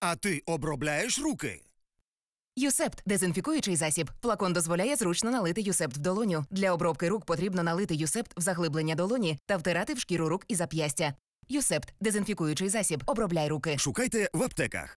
А ти обробляєш руки? Юсепт дезінфікуючий засіб. Флакон дозволяє зручно налити юсепт в долоню. Для обробки рук потрібно налити юсепт в заглиблення долоні та втирати в шкіру рук і зап'ястя. Юсепт дезінфікуючий засіб. Обробляй руки. Шукайте в аптеках.